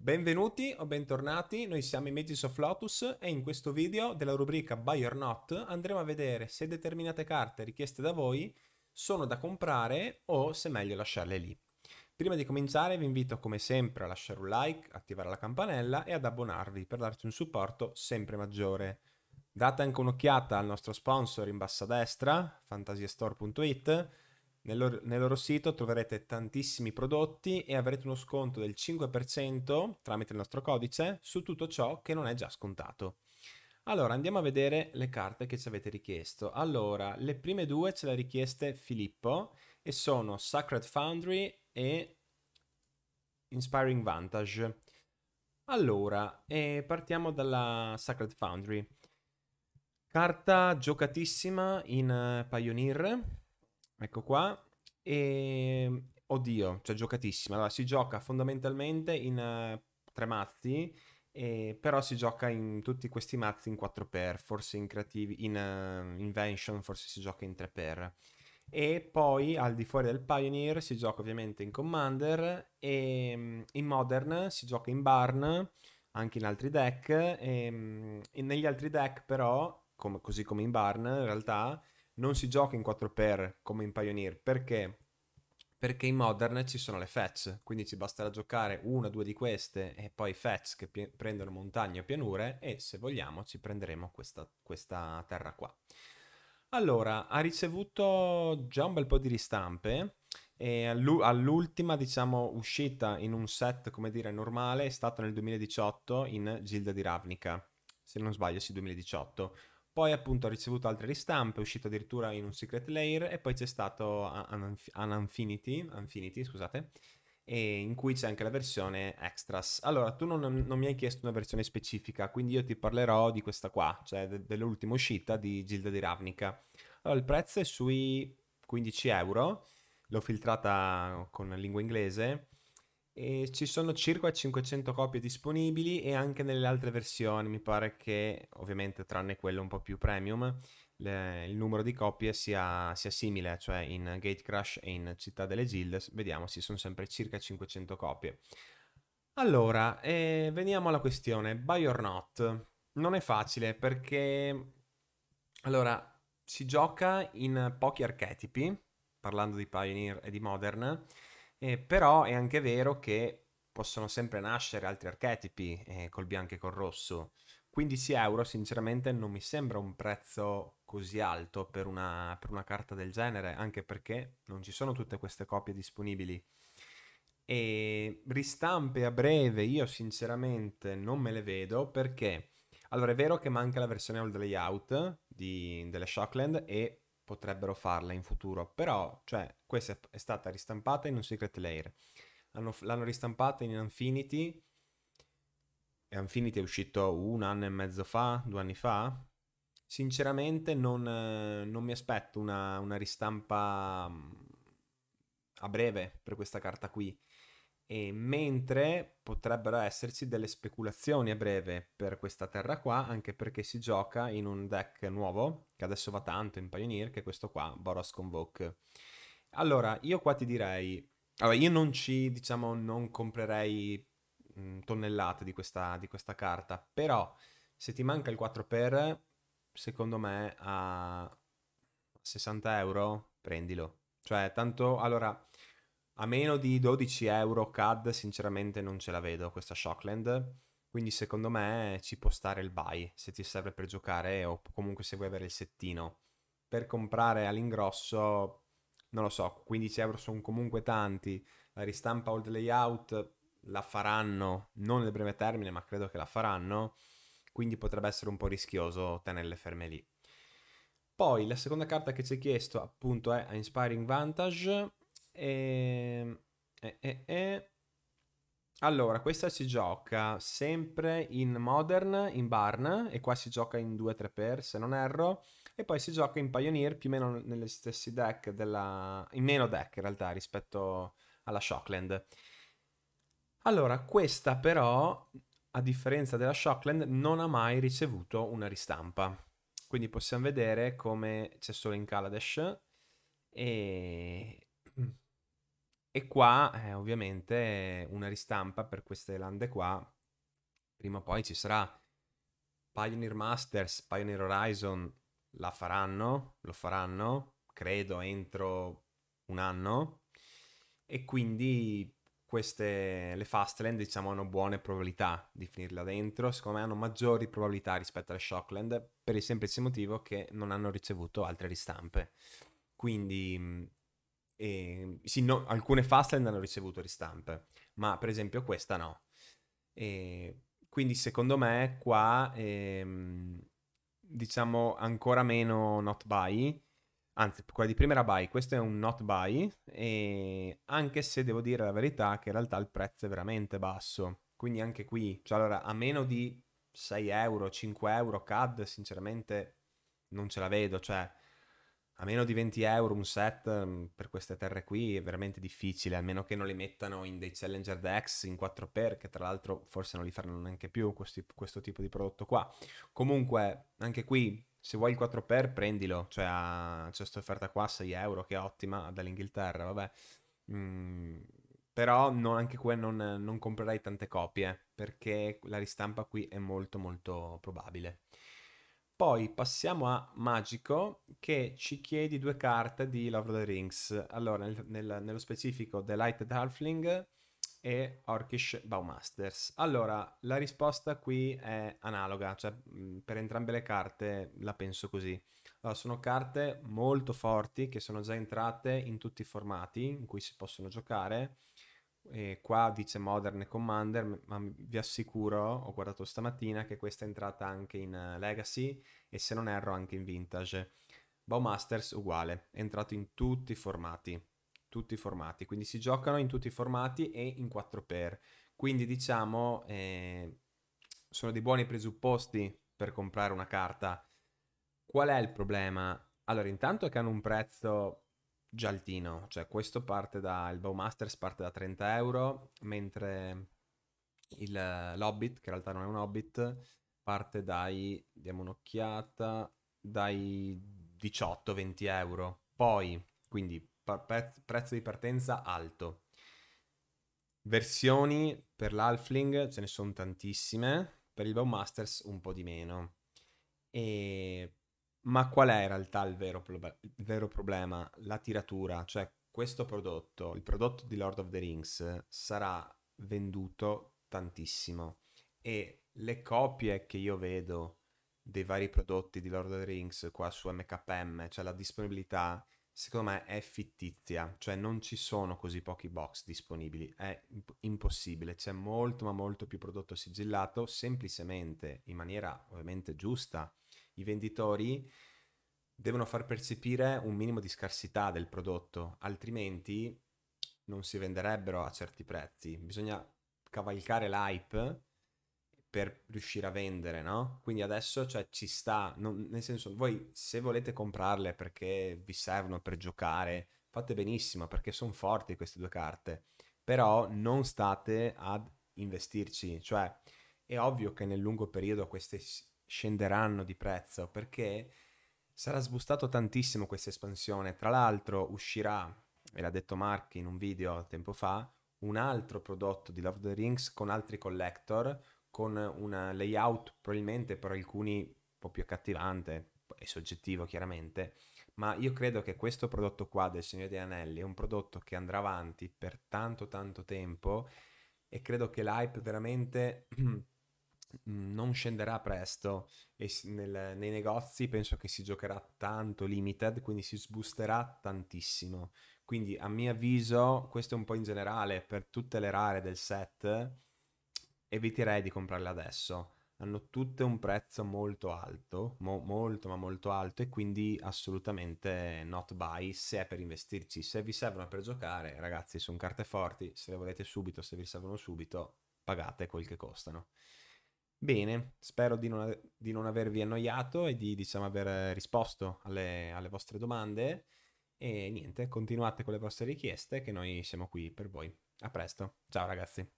Benvenuti o bentornati, noi siamo i Mages of Lotus e in questo video della rubrica Buy or Not andremo a vedere se determinate carte richieste da voi sono da comprare o se è meglio lasciarle lì. Prima di cominciare vi invito come sempre a lasciare un like, attivare la campanella e ad abbonarvi per darci un supporto sempre maggiore. Date anche un'occhiata al nostro sponsor in basso a destra, fantasiastore.it, nel loro, nel loro, sito troverete tantissimi prodotti e avrete uno sconto del 5% tramite il nostro codice su tutto ciò che non è già scontato. Allora andiamo a vedere le carte che ci avete richiesto. Allora, le prime due ce le ha richieste Filippo e sono Sacred Foundry e Inspiring Vantage. Allora, e partiamo dalla Sacred Foundry. Carta giocatissima in eh, Pioneer Ecco qua. E... Ehm, oddio, cioè giocatissima. Allora, si gioca fondamentalmente in uh, tre mazzi, eh, però si gioca in tutti questi mazzi in 4x, forse in, creativi, in uh, Invention forse si gioca in 3x. E poi al di fuori del Pioneer si gioca ovviamente in Commander e ehm, in Modern si gioca in Barn, anche in altri deck. E, ehm, e negli altri deck però, come, così come in Barn in realtà, non si gioca in 4x come in Pioneer perché? Perché in Modern ci sono le fetch, quindi ci basterà giocare una o due di queste e poi fetch che pi- prendono montagne o pianure e se vogliamo ci prenderemo questa, questa terra qua. Allora, ha ricevuto già un bel po' di ristampe e all'ultima, diciamo, uscita in un set, come dire, normale è stata nel 2018 in Gilda di Ravnica, se non sbaglio, sì, 2018 poi appunto ha ricevuto altre ristampe, è uscito addirittura in un Secret Layer e poi c'è stato An, An Infinity, Infinity, scusate, in cui c'è anche la versione extras. Allora, tu non, non, mi hai chiesto una versione specifica, quindi io ti parlerò di questa qua, cioè de- dell'ultima uscita di Gilda di Ravnica. Allora, il prezzo è sui 15 euro, l'ho filtrata con lingua inglese e ci sono circa 500 copie disponibili e anche nelle altre versioni, mi pare che ovviamente tranne quello un po' più premium, le, il numero di copie sia, sia, simile, cioè in Gatecrash e in Città delle Gilde, vediamo, si sono sempre circa 500 copie. Allora, eh, veniamo alla questione, buy or not. Non è facile perché, allora, si gioca in pochi archetipi, parlando di Pioneer e di Modern, eh, però è anche vero che possono sempre nascere altri archetipi eh, col bianco e col rosso. 15 euro sinceramente non mi sembra un prezzo così alto per una, per una carta del genere, anche perché non ci sono tutte queste copie disponibili. E ristampe a breve io sinceramente non me le vedo perché... Allora è vero che manca la versione old layout di, delle Shockland e potrebbero farla in futuro, però, cioè, questa è, stata ristampata in un Secret Layer, Hanno, l'hanno ristampata in Infinity, e Infinity è uscito un anno e mezzo fa, due anni fa, sinceramente non, non mi aspetto una, una ristampa a breve per questa carta qui, e mentre potrebbero esserci delle speculazioni a breve per questa terra qua, anche perché si gioca in un deck nuovo, che adesso va tanto in Pioneer, che è questo qua, Boros Convoke. Allora, io qua ti direi... Allora, io non ci, diciamo, non comprerei mh, mm, tonnellate di questa, di questa carta, però se ti manca il 4x, secondo me a 60 euro prendilo. Cioè, tanto, allora a meno di 12 euro CAD sinceramente non ce la vedo questa Shockland, quindi secondo me ci può stare il buy se ti serve per giocare o comunque se vuoi avere il settino. Per comprare all'ingrosso, non lo so, 15 euro sono comunque tanti, la ristampa old layout la faranno, non nel breve termine ma credo che la faranno, quindi potrebbe essere un po' rischioso tenerle ferme lì. Poi la seconda carta che ci è chiesto appunto è Inspiring Vantage, e, e, e, allora, questa si gioca sempre in Modern, in Barn, e qua si gioca in 2-3 per, se non erro, e poi si gioca in Pioneer, più o meno negli stessi deck della... in meno deck in realtà rispetto alla Shockland. Allora, questa però, a differenza della Shockland, non ha mai ricevuto una ristampa. Quindi possiamo vedere come c'è solo in Kaladesh e e qua, eh, ovviamente, una ristampa per queste lande qua, prima o poi ci sarà. Pioneer Masters, Pioneer Horizon la faranno, lo faranno, credo entro un anno. E quindi queste, le Fastland, diciamo, hanno buone probabilità di finirla dentro. Secondo me hanno maggiori probabilità rispetto alle Shockland per il semplice motivo che non hanno ricevuto altre ristampe. Quindi e, ehm, sì, no, alcune Fastlane hanno ricevuto ristampe, ma per esempio questa no. E, ehm, quindi secondo me qua ehm, diciamo ancora meno not buy, anzi quella di prima era buy, questo è un not buy, e ehm, anche se devo dire la verità che in realtà il prezzo è veramente basso. Quindi anche qui, cioè allora a meno di 6 euro, 5 euro CAD, sinceramente non ce la vedo, cioè a meno di 20 euro un set mm, per queste terre qui è veramente difficile, a meno che non le mettano in dei Challenger Dex in 4x, che tra l'altro forse non li faranno neanche più questi, questo tipo di prodotto qua. Comunque, anche qui, se vuoi il 4x prendilo, cioè c'è questa offerta qua a 6 euro che è ottima dall'Inghilterra, vabbè. Mm, però non, anche qui non, non comprerai tante copie, perché la ristampa qui è molto molto probabile. Poi passiamo a Magico che ci chiede due carte di Love of the Rings. Allora, nel, nel, nello specifico The Lighted Halfling e Orkish Baumasters. Allora, la risposta qui è analoga, cioè mm, per entrambe le carte la penso così. Allora, sono carte molto forti che sono già entrate in tutti i formati in cui si possono giocare e qua dice Modern e Commander, ma vi assicuro, ho guardato stamattina, che questa è entrata anche in eh, Legacy e se non erro anche in Vintage. Bowmasters uguale, è entrato in tutti i formati, tutti i formati, quindi si giocano in tutti i formati e in 4x. Quindi diciamo, eh, sono dei buoni presupposti per comprare una carta. Qual è il problema? Allora, intanto che hanno un prezzo gialtino, cioè questo parte da, il Bowmasters parte da 30 euro, mentre il, eh, l'Hobbit, che in realtà non è un Hobbit, parte dai, diamo un'occhiata, dai 18-20 euro. Poi, quindi pre- prezzo di partenza alto. Versioni per l'Halfling ce ne sono tantissime, per il Bowmasters un po' di meno. E ma qual è in realtà il vero, prob- il vero problema? La tiratura, cioè questo prodotto, il prodotto di Lord of the Rings, sarà venduto tantissimo e le copie che io vedo dei vari prodotti di Lord of the Rings qua su MKM, cioè la disponibilità, secondo me è fittizia, cioè non ci sono così pochi box disponibili, è impossibile, c'è molto ma molto più prodotto sigillato semplicemente in maniera ovviamente giusta i venditori devono far percepire un minimo di scarsità del prodotto, altrimenti non si venderebbero a certi prezzi. Bisogna cavalcare l'hype per riuscire a vendere, no? Quindi adesso cioè, ci sta, non, nel senso, voi se volete comprarle perché vi servono per giocare, fate benissimo perché sono forti queste due carte, però non state ad investirci, cioè è ovvio che nel lungo periodo queste scenderanno di prezzo perché sarà sbustato tantissimo questa espansione. Tra l'altro uscirà, e l'ha detto Mark in un video tempo fa, un altro prodotto di Love the Rings con altri collector, con un layout probabilmente per alcuni un po' più accattivante, e soggettivo chiaramente, ma io credo che questo prodotto qua del Signore degli Anelli è un prodotto che andrà avanti per tanto tanto tempo e credo che l'hype veramente non scenderà presto e nel, nei negozi penso che si giocherà tanto limited, quindi si sboosterà tantissimo. Quindi a mio avviso, questo è un po' in generale per tutte le rare del set, eviterei di comprarle adesso. Hanno tutte un prezzo molto alto, mo- molto ma molto alto e quindi assolutamente not buy se è per investirci. Se vi servono per giocare, ragazzi, sono carte forti, se le volete subito, se vi servono subito, pagate quel che costano. Bene, spero di non, di non, avervi annoiato e di diciamo, aver risposto alle, alle vostre domande. E niente, continuate con le vostre richieste che noi siamo qui per voi. A presto, ciao ragazzi.